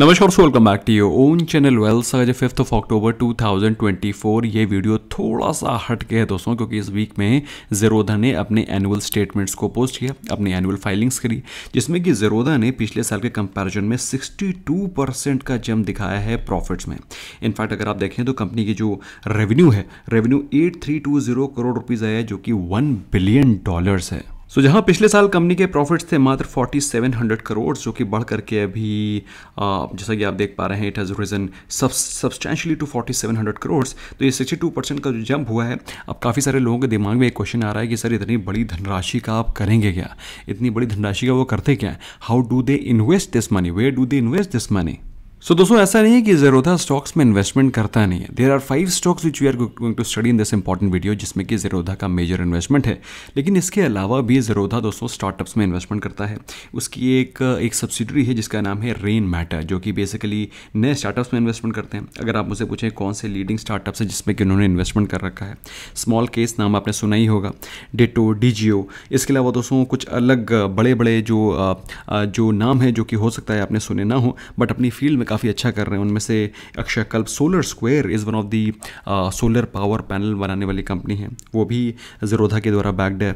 नमस्कार so welcome back to your own channel वेल्स आज फिफ्थ ऑफ अक्टूबर 2024 ये वीडियो थोड़ा सा हट के है दोस्तों क्योंकि इस वीक में जेरोधा ने अपने एनुअल स्टेटमेंट्स को पोस्ट किया अपनी एनुअल फाइलिंग्स करी जिसमें कि जेरोधा ने पिछले साल के कंपैरिजन में 62 परसेंट का जम दिखाया है प्रॉफिट्स में इनफैक्ट अगर आप देखें तो कंपनी की जो रेवेन्यू है रेवेन्यू एट करोड़ रुपीज़ है जो कि वन बिलियन डॉलर्स है सो so, जहाँ पिछले साल कंपनी के प्रॉफिट्स थे मात्र 4700 करोड़ जो कि बढ़ करके अभी जैसा कि आप देख पा रहे हैं it has risen substantially to 4700 crore तो ये 62 परसेंट का जो जंप हुआ है अब काफ़ी सारे लोगों के दिमाग में एक क्वेश्चन आ रहा है कि सर इतनी बड़ी धनराशि का आप करेंगे क्या इतनी बड़ी धनराशि का वो करते क्या how do they invest this money where do they invest this money so so, दोस्तों ऐसा नहीं है कि जेरोधा स्टॉक्स में इन्वेस्टमेंट करता नहीं है there are five stocks which we are going to study in this important video जिसमें कि जेरोधा का मेजर इन्वेस्टमेंट है लेकिन इसके अलावा भी जेरोधा दोस्तों स्टार्टअप्स में इन्वेस्टमेंट करता है उसकी एक एक सब्सिडरी है जिसका नाम है रेन मैटर जो कि बेसिकली नए स्टार्टअप्स में इन्वेस्टमेंट करते हैं अगर आप मुझे पूछें कौन से लीडिंग स्टार्टअप्स हैं जिसमें कि उन्होंने इन्वेस्टमेंट कर रखा है स्मॉल केस नाम आपने सुना ही होगा डेटो डी इसके अलावा दोस्तों कुछ अलग बड़े बड़े जो जो नाम है जो कि हो सकता है आपने सुने ना हो बट अपनी फील्ड में काफ़ी अच्छा कर रहे हैं उनमें से Akshayakalpa solar square is one of the solar power panel बनाने वाली कंपनी है वो भी ज़ीरोधा के द्वारा बैक्ड है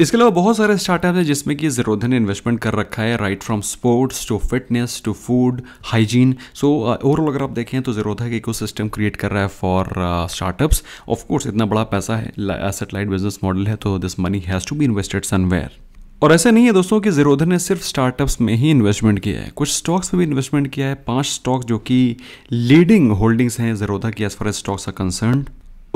इसके अलावा बहुत सारे स्टार्टअप हैं जिसमें कि जरोधा ने इन्वेस्टमेंट कर रखा है right from sports to fitness to food hygiene so overall अगर आप देखें तो जरोधा के इकोसिस्टम क्रिएट कर रहा है फॉर स्टार्टअप्स ऑफ कोर्स इतना बड़ा पैसा है सेटेलाइट बिजनेस मॉडल है तो this money has to be invested somewhere और ऐसा नहीं है दोस्तों कि जीरोधर ने सिर्फ स्टार्टअप्स में ही इन्वेस्टमेंट किया है कुछ स्टॉक्स में भी इन्वेस्टमेंट किया है पांच स्टॉक जो कि लीडिंग होल्डिंग्स हैं जीरोधा की as far as stocks are concern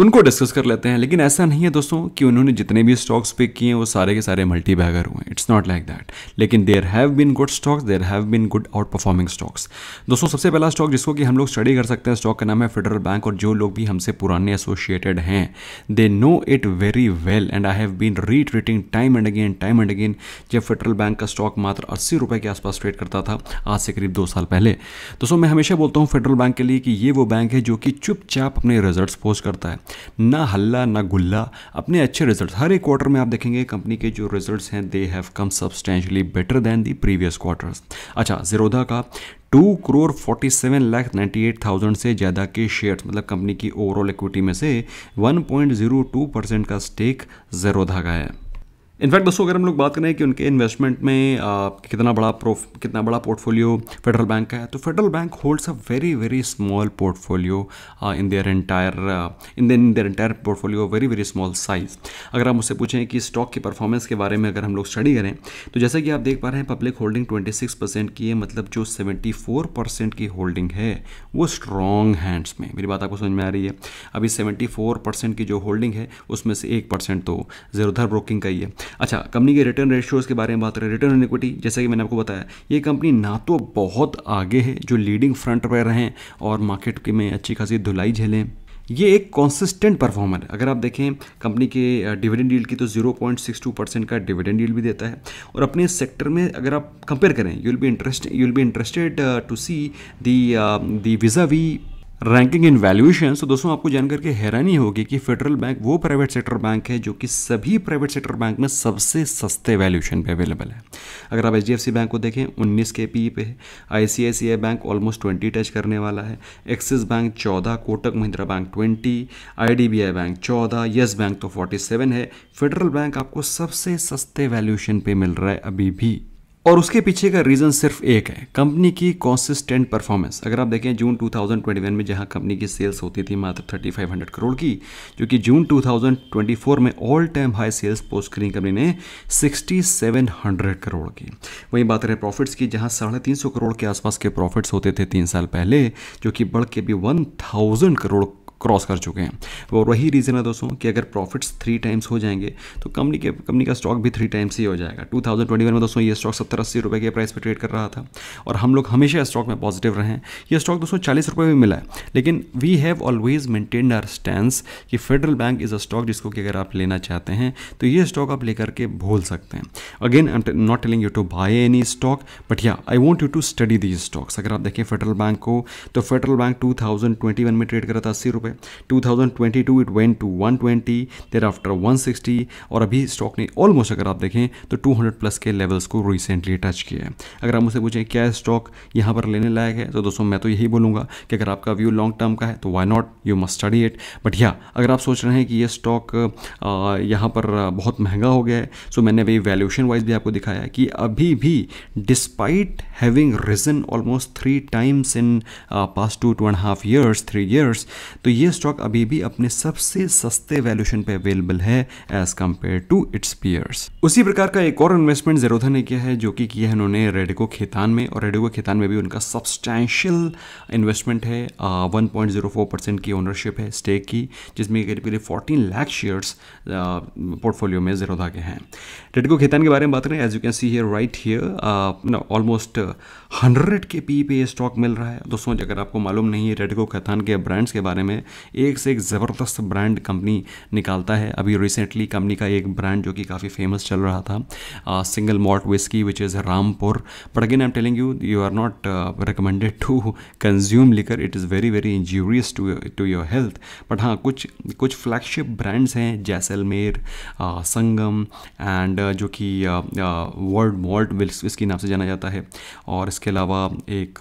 उनको डिस्कस कर लेते हैं लेकिन ऐसा नहीं है दोस्तों कि उन्होंने जितने भी स्टॉक्स पिक किए हैं वो सारे के सारे मल्टी बैगर हुए हैं इट्स नॉट लाइक दैट लेकिन there have been good stocks there have been good outperforming stocks दोस्तों सबसे पहला स्टॉक जिसको कि हम लोग स्टडी कर सकते हैं स्टॉक का नाम है फेडरल बैंक और जो लोग भी हमसे पुराने एसोसिएटेड हैं they know it very well and I have been reiterating time and again time and again जब फेडरल बैंक का स्टॉक मात्र अस्सी रुपये के आसपास ट्रेड करता था आज से करीब दो साल पहले दोस्तों मैं हमेशा बोलता हूँ फेडरल बैंक के लिए कि ये वो बैंक है जो कि चुपचाप अपने रिजल्ट पोस्ट करता है ना हल्ला ना गुल्ला अपने अच्छे रिजल्ट हर एक क्वार्टर में आप देखेंगे कंपनी के जो रिजल्ट हैं they have come substantially better than the previous quarters अच्छा जीरोधा का two crore forty seven lakh ninety eight thousand से ज़्यादा के शेयर्स मतलब कंपनी की ओवरऑल इक्विटी में से one point zero two percent का स्टेक जरोधा का है इनफैक्ट दोस्तों अगर हम लोग बात करें कि उनके इन्वेस्टमेंट में आ, कितना बड़ा प्रोफ कितना बड़ा पोर्टफोलियो फेडरल बैंक का है तो Federal Bank holds a very very small portfolio in their entire in in their entire portfolio very very small size अगर हम उससे पूछें कि स्टॉक की परफॉर्मेंस के बारे में अगर हम लोग स्टडी करें तो जैसे कि आप देख पा रहे हैं public holding twenty six percent की है मतलब जो सेवेंटी फोर परसेंट की होल्डिंग है वो स्ट्रॉन्ग हैंड्स में मेरी बात आपको समझ में आ रही है अभी सेवेंटी फोर परसेंट की जो होल्डिंग है उसमें से एक परसेंट तो जेरोधर ब्रोकिंग का ही है अच्छा कंपनी के रिटर्न रेशियोज़ के बारे में बात करें रिटर्न इक्विटी जैसा कि मैंने आपको बताया ये कंपनी ना तो बहुत आगे है जो लीडिंग फ्रंट पर रहें और मार्केट के में अच्छी खासी धुलाई झेलें ये एक कॉन्सिस्टेंट परफॉर्मर है अगर आप देखें कंपनी के डिविडेंड डील की तो 0.62 परसेंट का डिविडेंड डील भी देता है और अपने सेक्टर में अगर आप कंपेयर करें you will be interest you will be interested to see the the vis a vis ranking in valuation तो दोस्तों आपको जानकर के हैरानी होगी कि फेडरल बैंक वो प्राइवेट सेक्टर बैंक है जो कि सभी प्राइवेट सेक्टर बैंक में सबसे सस्ते वैल्यूएशन पे अवेलेबल है अगर आप एच बैंक को देखें 19 के पी e पे है आई बैंक ऑलमोस्ट 20 टच करने वाला है एक्सिस बैंक चौदह Kotak Mahindra Bank twenty I bank चौदह येस बैंक तो फोर्टी है फेडरल बैंक आपको सबसे सस्ते वैल्यूएशन पे मिल रहा है अभी भी और उसके पीछे का रीज़न सिर्फ एक है कंपनी की कॉन्सिस्टेंट परफॉर्मेंस अगर आप देखें जून 2021 में जहां कंपनी की सेल्स होती थी मात्र 3500 करोड़ की जो कि जून 2024 में all time high sales post करी कंपनी ने 6700 करोड़ की वहीं बात करें प्रॉफिट्स की जहां साढ़े तीन करोड़ के आसपास के प्रॉफिट्स होते थे तीन साल पहले जो कि बढ़ के भी वन करोड़ क्रॉस कर चुके हैं और वही रीज़न है दोस्तों कि अगर प्रॉफिट्स थ्री टाइम्स हो जाएंगे तो कंपनी के कंपनी का स्टॉक भी थ्री टाइम्स ही हो जाएगा 2021 में दोस्तों ये स्टॉक सत्तर अस्सी रुपये के प्राइस पर ट्रेड कर रहा था और हम लोग हमेशा स्टॉक में पॉजिटिव रहे ये स्टॉक दोस्तों चालीस रुपये में मिला है लेकिन we have always maintain our stand कि Federal Bank is a stock जिसको कि अगर आप लेना चाहते हैं तो ये स्टॉक आप लेकर के भूल सकते हैं again I not telling you to buy any stock but yeah I want you to study these stocks अगर आप देखें फेडरल बैंक को तो फेडरल बैंक टू में ट्रेड कर रहा था अस्सी रुपये पे 2022 it went to 120 thereafter 160 और अभी स्टॉक ने ऑलमोस्ट अगर आप देखें तो 200 प्लस के लेवल्स को रिसेंटली टच किया है अगर आप मुझसे पूछें क्या स्टॉक यहाँ पर लेने लायक है तो दोस्तों मैं तो यही बोलूँगा कि अगर आपका व्यू लॉन्ग टर्म का है तो why not you must study it but yeah अगर आप सोच रहे हैं कि ये स्टॉक यहाँ पर बहुत महंगा हो गया है सो मैंने अभी वैल्यूशन वाइज भी आपको दिखाया है कि अभी भी despite having risen almost three times in past two two and half years three years तो ये स्टॉक अभी भी अपने सबसे सस्ते वैल्यूशन पे अवेलेबल है as compare to its peers उसी प्रकार का एक और इन्वेस्टमेंट जेरोधा ने किया है जो कि किया है उन्होंने रेडिको खेतान में और रेडिको खेतान में भी उनका सब्सटैंशियल इन्वेस्टमेंट है one point zero four percent की ओनरशिप है स्टेक की जिसमें करीब करीब फोर्टीन लाख शेयर्स पोर्टफोलियो में जेरोधा के हैं रेडिको खेतान के बारे में बात करें as you can see here right here almost hundred के पी पे स्टॉक मिल रहा है दोस्तों अगर आपको मालूम नहीं है रेडिको खेतान के ब्रांड्स के बारे में एक से एक ज़बरदस्त ब्रांड कंपनी निकालता है अभी रिसेंटली कंपनी का एक ब्रांड जो कि काफ़ी फेमस चल रहा था single malt whisky which is Rampur but again I am telling you you are not recommended to consume liquor it is very very injurious to to your health but हाँ कुछ कुछ फ्लैगशिप ब्रांड्स हैं जैसलमेर संगम and जो कि world malt whisky नाम से जाना जाता है और इसके अलावा एक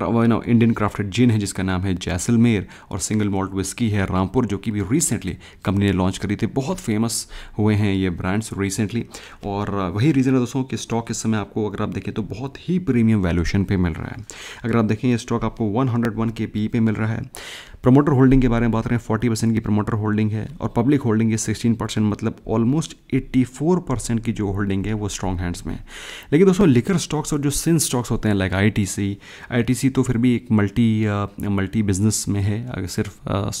ना इंडियन क्राफ्टेड जिन है जिसका नाम है जैसलमेर और सिंगल मॉल्ट विस्की है रामपुर जो कि भी रिसेंटली कंपनी ने लॉन्च करी थी बहुत फेमस हुए हैं ये ब्रांड्स रिसेंटली और वही रीज़न है दोस्तों कि स्टॉक इस समय आपको अगर आप देखें तो बहुत ही प्रीमियम वैल्यूशन पे मिल रहा है अगर आप देखें ये स्टॉक आपको 101 के पी पे मिल रहा है प्रमोटर होल्डिंग के बारे में बात करें फोर्टी परसेंट की प्रमोटर होल्डिंग है और पब्लिक होल्डिंग है सिक्सटीन परसेंट मतलब ऑलमोस्ट एट्टी फोर परसेंट की जो होल्डिंग है वो स्ट्रॉन्ग हैंड्स में है लेकिन दोस्तों लिकर स्टॉक्स और जो सिन स्टॉक्स होते हैं like I T C I T C तो फिर भी एक मल्टी मल्टी बिजनेस में है अगर सिर्फ आ, uh,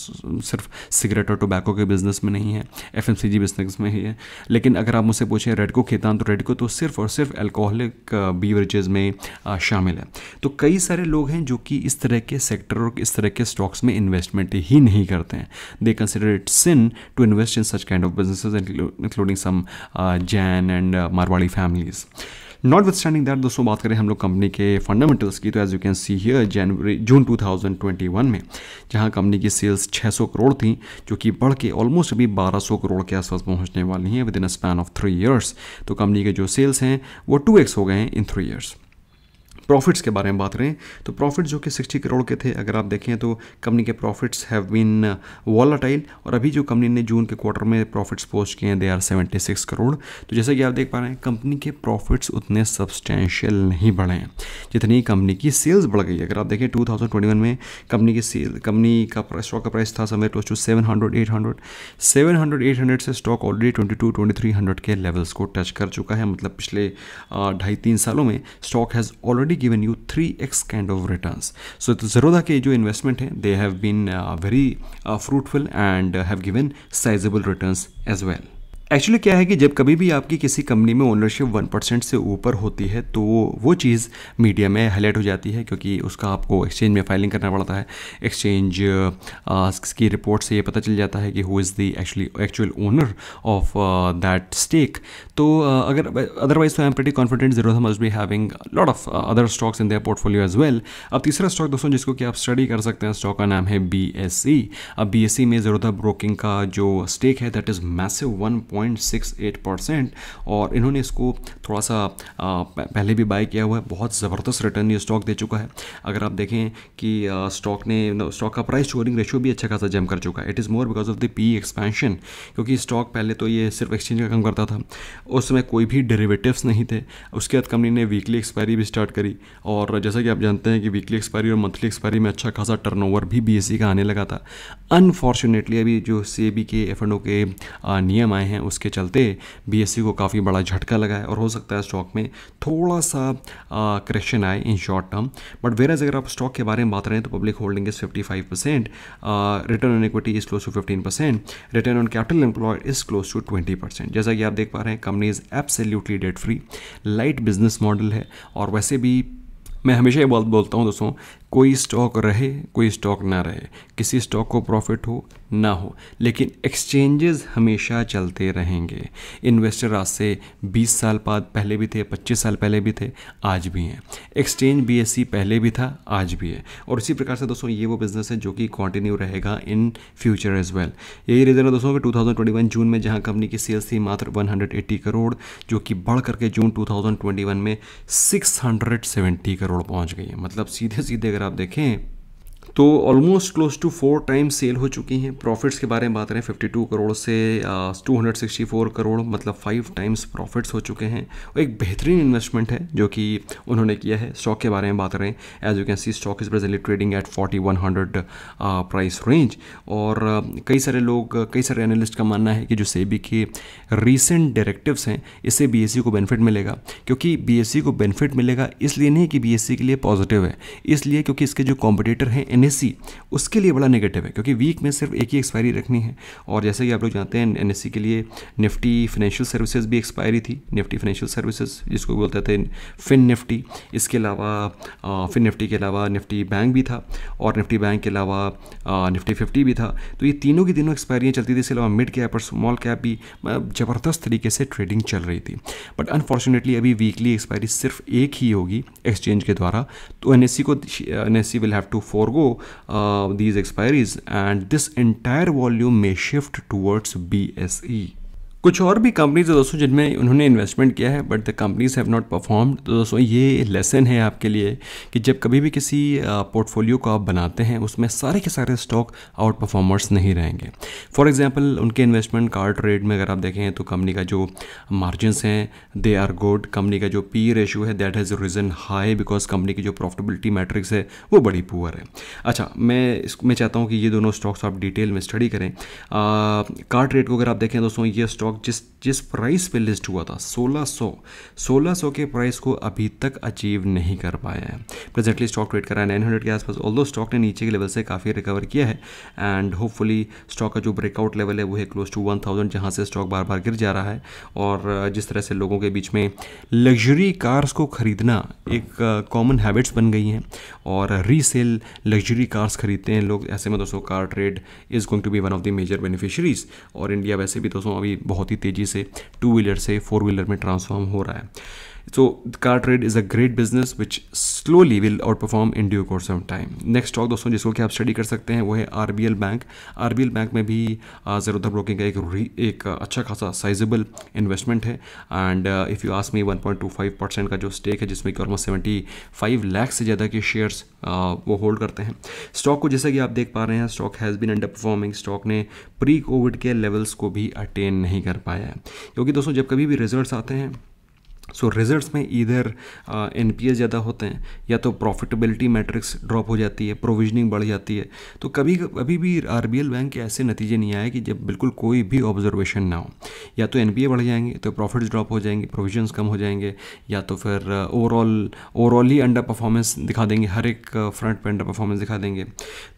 सिर्फ सिगरेट और टोबैको के बिजनेस में नहीं है F M C G business में ही है लेकिन अगर आप मुझसे पूछें रेडको खेतान तो रेडको तो सिर्फ और सिर्फ एल्कोहलिक बीवरेजेज uh, में uh, शामिल है तो कई सारे लोग हैं जो कि इस तरह के सेक्टर और इस तरह के स्टॉक्स में इन्वेस्ट इन्वेस्टमेंट ही नहीं करते हैं they consider it sin to invest in such kind of business including some Jain and Marwari families notwithstanding that दोस्तों बात करें हम लोग कंपनी के फंडामेंटल्स की तो as you can see here जनवरी जून 2021 में जहां कंपनी की सेल्स 600 करोड़ थी जो कि बढ़ के ऑलमोस्ट अभी 1200 करोड़ के आसपास पहुंचने वाली हैं within a span of three years तो कंपनी के जो सेल्स हैं वो टू हो गए हैं इन थ्री ईयर्स प्रॉफिट्स के बारे में बात करें तो प्रॉफिट जो कि 60 करोड़ के थे अगर आप देखें तो कंपनी के प्रॉफिट्स हैव बीन वॉलाटाइल और अभी जो कंपनी ने जून के क्वार्टर में प्रॉफिट्स पोस्ट किए हैं दे आर 76 करोड़ तो जैसा कि आप देख पा रहे हैं कंपनी के प्रॉफिट्स उतने सब्सटैशियल नहीं बढ़े हैं जितनी कंपनी की सेल्स बढ़ गई अगर आप देखें टू में कंपनी की सेल कंपनी का स्टॉक का प्राइस था समय close to seven hundred eight hundred seven hundred eight hundred से stock already twenty two twenty three hundred के लेवल्स को टच कर चुका है मतलब पिछले uh, ढाई तीन सालों में stock has already already given you 3x kind of returns. So Zerodha ke jo investment hai, they have been uh, very uh, fruitful and uh, have given sizable returns as well. Actually क्या है कि जब कभी भी आपकी किसी company में ownership one percent से ऊपर होती है तो वो चीज़ मीडिया में हाईलाइट हो जाती है क्योंकि उसका आपको एक्सचेंज में फाइलिंग करना पड़ता है एक्सचेंज uh, की रिपोर्ट से ये पता चल जाता है कि who is the actually actual owner of that stake तो uh, अगर अदरवाइज तो I am pretty confident zero must be having lot of other stocks in their portfolio as well अब तीसरा स्टॉक दोस्तों जिसको कि आप स्टडी कर सकते हैं स्टॉक का नाम है बी e। अब बी e में जीरो ब्रोकिंग का जो स्टेक है that is massive one point point percent और इन्होंने इसको थोड़ा सा पहले भी बाय किया हुआ है बहुत ज़बरदस्त रिटर्न ये स्टॉक दे चुका है अगर आप देखें कि स्टॉक ने स्टॉक का प्राइस चोरिंग रेशियो भी अच्छा खासा जम कर चुका है it is more because of the P expansion क्योंकि स्टॉक पहले तो ये सिर्फ एक्सचेंज का काम करता था उस समय कोई भी डेरिवेटिव्स नहीं थे उसके बाद कंपनी ने वीकली एक्सपायरी भी स्टार्ट करी और जैसा कि आप जानते हैं कि वीकली एक्सपायरी और मंथली एक्सपायरी में अच्छा खासा टर्नओवर भी बी e का आने लगा था अनफॉर्चुनेटली अभी जो सी के एफ के नियम आए हैं उसके चलते बी को काफ़ी बड़ा झटका लगा है और हो सकता है स्टॉक में थोड़ा सा करेक्शन आए in short term but average अगर आप स्टॉक के बारे में बात रहे हैं तो public holding is fifty five percent return on equity is close to fifteen percent return on capital employ is close to twenty percent जैसा कि आप देख पा रहे हैं company is absolutely debt free light business model है और वैसे भी मैं हमेशा ये बात बोलता हूँ दोस्तों कोई स्टॉक रहे कोई स्टॉक ना रहे किसी स्टॉक को प्रॉफिट हो ना हो लेकिन एक्सचेंजेस हमेशा चलते रहेंगे इन्वेस्टर आज से 20 साल बाद पहले भी थे 25 साल पहले भी थे आज भी हैं एक्सचेंज बी e पहले भी था आज भी है और इसी प्रकार से दोस्तों ये वो बिज़नेस है जो कि कंटिन्यू रहेगा इन फ्यूचर एज वेल यही रीज़न है दोस्तों कि 2021 जून में जहां कंपनी की सेल्स थी मात्र 180 करोड़ जो कि बढ़ करके जून 2021 में 670 करोड़ करोड़ पहुंच गई है मतलब सीधे सीधे अगर आप देखें तो almost close to four time sale हो चुकी हैं प्रॉफिट्स के बारे में बात करें 52 करोड़ से टू 264 करोड़ मतलब फाइव टाइम्स प्रॉफिट्स हो चुके हैं और एक बेहतरीन इन्वेस्टमेंट है जो कि उन्होंने किया है स्टॉक के बारे में बात करें as you can see stock is presently trading at forty one hundred price range और uh, कई सारे लोग कई सारे एनालिस्ट का मानना है कि जो सेबी के रीसेंट डायरेक्टिव्स हैं इससे बी e को बेनिफिट मिलेगा क्योंकि बी e को बेनिफिट मिलेगा इसलिए नहीं कि बी e के लिए पॉजिटिव है इसलिए क्योंकि इसके जो कॉम्पिटिटर हैं एन उसके लिए बड़ा नेगेटिव है क्योंकि वीक में सिर्फ एक ही एक्सपायरी रखनी है और जैसे कि आप लोग जानते हैं एन के लिए निफ्टी फाइनेंशियल सर्विसेज भी एक्सपायरी थी निफ्टी फाइनेंशियल सर्विसेज जिसको बोलते थे फिन निफ्टी इसके अलावा फिन निफ्टी के अलावा निफ्टी बैंक भी था और निफ्टी बैंक के अलावा निफ्टी फिफ्टी भी था तो ये तीनों की तीनों एक्सपायरियाँ चलती थी इसके अलावा मिड कैप और स्मॉल कैप भी मतलब ज़बरदस्त तरीके से ट्रेडिंग चल रही थी बट अनफॉर्चुनेटली अभी वीकली एक्सपायरी सिर्फ एक ही होगी एक्सचेंज के द्वारा तो एन को N will have to forgo uh, these expiries and this entire volume may shift towards BSE. कुछ और भी कंपनीज है दोस्तों जिनमें उन्होंने इन्वेस्टमेंट किया है but the companies have not performed तो दोस्तों ये लेसन है आपके लिए कि जब कभी भी किसी पोर्टफोलियो को आप बनाते हैं उसमें सारे के सारे स्टॉक आउट परफॉर्मर्स नहीं रहेंगे फॉर एग्जाम्पल उनके इन्वेस्टमेंट कार्ड रेट में अगर आप देखें तो कंपनी का जो मार्जिनस हैं दे आर गुड कंपनी का जो पी रेशो है that has risen high because company की जो प्रॉफिटेबिलिटी मैट्रिक्स है वो बड़ी पुअर है अच्छा मैं इस मैं चाहता हूँ कि ये दोनों स्टॉक्स आप डिटेल में स्टडी करें कार्ड रेट को अगर आप देखें दोस्तों ये स्टॉक स्टॉक जिस जिस प्राइस पे लिस्ट हुआ था 1600 1600 के प्राइस को अभी तक अचीव नहीं कर पाया है प्रेजेंटली स्टॉक ट्रेड रहा है 900 के आसपास ऑल स्टॉक ने नीचे के लेवल से काफ़ी रिकवर किया है एंड होपफुली स्टॉक का जो ब्रेकआउट लेवल है वो है क्लोज टू 1000 थाउजेंड जहाँ से स्टॉक बार बार गिर जा रहा है और uh, जिस तरह से लोगों के बीच में लग्जरी कार्स को ख़रीदना एक कॉमन uh, हैबिट्स बन गई हैं और रीसेल लग्जरी कार्स खरीदते हैं लोग ऐसे में दोस्तों CarTrade is going to be one of the major beneficiaries और इंडिया वैसे भी दोस्तों अभी बहुत बहुत ही तेज़ी से टू व्हीलर से फोर व्हीलर में ट्रांसफॉर्म हो रहा है So the car trade is a great business which slowly will outperform in due course of time. Next stock दोस्तों जिसको कि आप स्टडी कर सकते हैं वो है R B L bank R B L bank में भी ज़रूरत ब्रोकिंग का एक एक अच्छा खासा साइजेबल इन्वेस्टमेंट है and if you ask me five percent का जो स्टेक है जिसमें कि ऑलमोस्ट सेवेंटी फाइव लाख से ज़्यादा के शेयर्स वो होल्ड करते हैं स्टॉक को जैसे कि आप देख पा रहे हैं stock has been underperforming stock ने प्री कोविड के लेवल्स को भी अटेन नहीं कर पाया है क्योंकि दोस्तों जब कभी भी रिजल्ट आते हैं सो so, रिजल्ट्स में इधर एन पी ज़्यादा होते हैं या तो प्रॉफिटेबिलिटी मैट्रिक्स ड्रॉप हो जाती है प्रोविजनिंग बढ़ जाती है तो कभी अभी भी आर बी एल बैंक के ऐसे नतीजे नहीं आए कि जब बिल्कुल कोई भी ऑब्जर्वेशन ना हो या तो एन पी ए बढ़ जाएंगे तो प्रॉफिट्स ड्रॉप हो जाएंगे प्रोविजन्स कम हो जाएंगे या तो फिर ओवरऑल ओवरऑल ही अंडर परफॉर्मेंस दिखा देंगे हर एक फ्रंट पर अंडर परफॉर्मेंस दिखा देंगे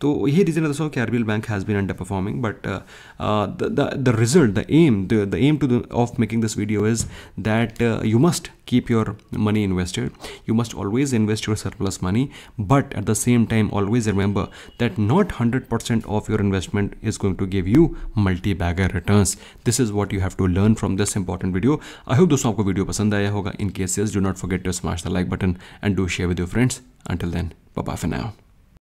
तो यही रीज़न है दोस्तों कि R B L bank has been underperforming but the result the aim the aim to of making this video is that you must must keep your money invested you must always invest your surplus money but at the same time always remember that not 100% of your investment is going to give you multi-bagger returns this is what you have to learn from this important video i hope this aapko video pasand hoga in case yes do not forget to smash the like button and do share with your friends until then bye bye for now